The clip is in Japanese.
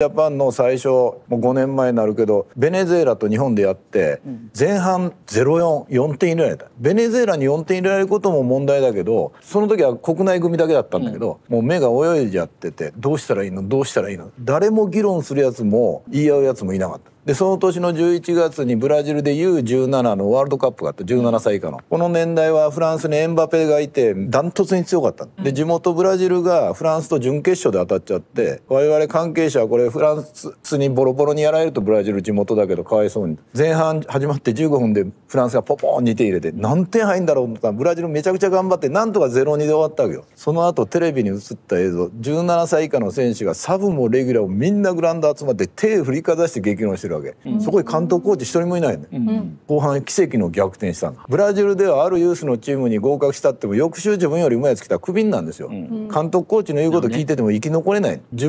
ジャパンの最初もう5年前になるけどベネズエラと日本でやって前半044点入れられたベネズエラに4点入れられることも問題だけどその時は国内組だけだったんだけど、もう目が泳いじゃっててどうしたらいいのどうしたらいいの誰も議論するやつも言い合うやつもいなかった。でその年の11月にブラジルで U17 のワールドカップがあった17歳以下のこの年代はフランスにエンバペがいてダントツに強かったで地元ブラジルがフランスと準決勝で当たっちゃって我々関係者はこれフランスにボロボロにやられるとブラジル地元だけどかわいそうに前半始まって15分でフランスがポポン2点入れて何点入るんだろうとかっブラジルめちゃくちゃ頑張ってなんとか0-2で終わったわけよその後テレビに映った映像17歳以下の選手がサブもレギュラーもみんなグラウンド集まって手振りかざして激論してるわけ、うん、そこに監督コーチ一人もいないね、うん、後半奇跡の逆転したのブラジルではあるユースのチームに合格したっても翌週自分よりうまいやつ来たらクビになんですよ、うん、監督コーチの言うこと聞いてても生き残れない自分